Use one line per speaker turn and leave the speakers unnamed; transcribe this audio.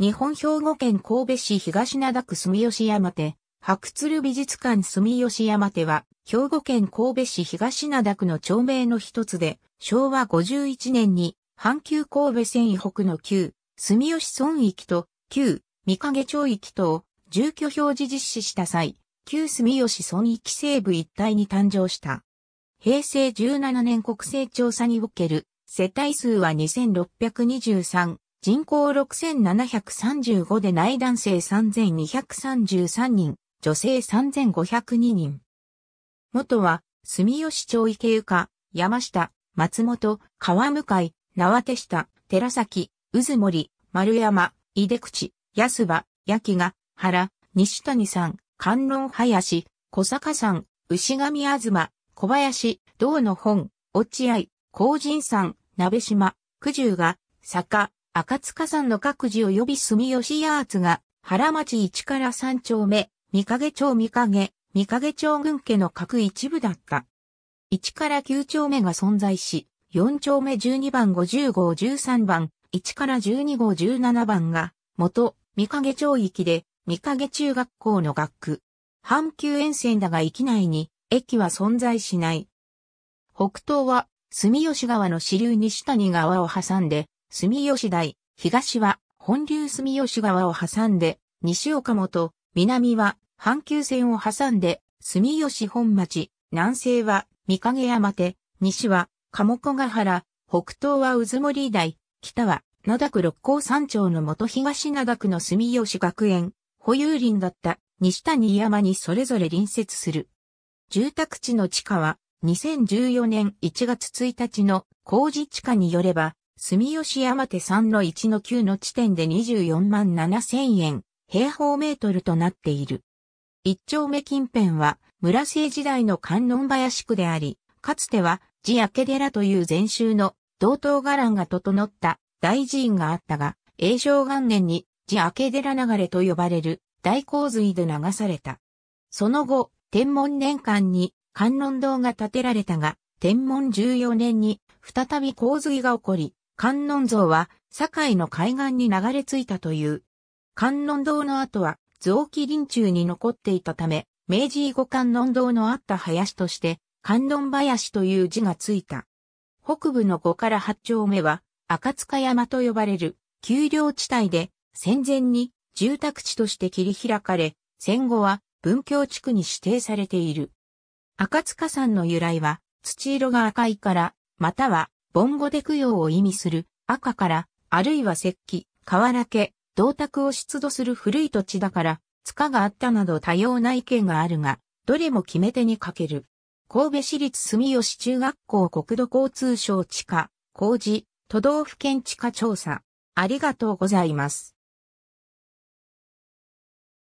日本兵庫県神戸市東灘区住吉山手、白鶴美術館住吉山手は、兵庫県神戸市東灘区の町名の一つで、昭和51年に、阪急神戸線以北の旧、住吉村域と、旧、三影町域とを、住居表示実施した際、旧住吉村域西部一帯に誕生した。平成17年国勢調査における、世帯数は2623、人口6735で内男性3233人、女性3502人。元は、住吉町池床、山下、松本、川向縄手下、寺崎、渦森、丸山、井出口、安葉、木が、原、西谷さん、観論林、小坂さん、牛神東、小林、道の本、落合、高人さん、鍋島、九十が、坂、赤塚山の各自及び住吉八つが、原町一から三丁目、三影町三影、三影町群家の各一部だった。一から九丁目が存在し、四丁目12番50号13番、一から12号17番が、元、三影町域で、三影中学校の学区。阪急沿線だが域内に、駅は存在しない。北東は、住吉川の支流西谷川を挟んで、住吉台、東は本流住吉川を挟んで、西岡本、南は阪急線を挟んで、住吉本町、南西は三影山手、西は鴨子ヶ原、北東は渦森台、北は田区六甲山町の元東長区の住吉学園、保有林だった西谷山にそれぞれ隣接する。住宅地の地下は2014年1月1日の工事地下によれば住吉山手3の1の9の地点で24万7千円、平方メートルとなっている。一丁目近辺は、村政時代の観音林区であり、かつては、地明寺という禅宗の同等伽藍が整った大寺院があったが、永正元年に地明寺流れと呼ばれる大洪水で流された。その後、天文年間に観音堂が建てられたが、天文14年に再び洪水が起こり、観音像は、堺の海岸に流れ着いたという。観音堂の後は、雑木林中に残っていたため、明治以後観音堂のあった林として、観音林という字がついた。北部の5から8丁目は、赤塚山と呼ばれる、丘陵地帯で、戦前に住宅地として切り開かれ、戦後は文教地区に指定されている。赤塚山の由来は、土色が赤いから、または盆語で供養を意味する赤から、あるいは石器、河原家、銅鐸を出土する古い土地だから、塚があったなど多様な意見があるが、どれも決め手に欠ける。神戸市立住吉中学校国土交通省地下、工事、都道府県地下調査。ありがとうございます。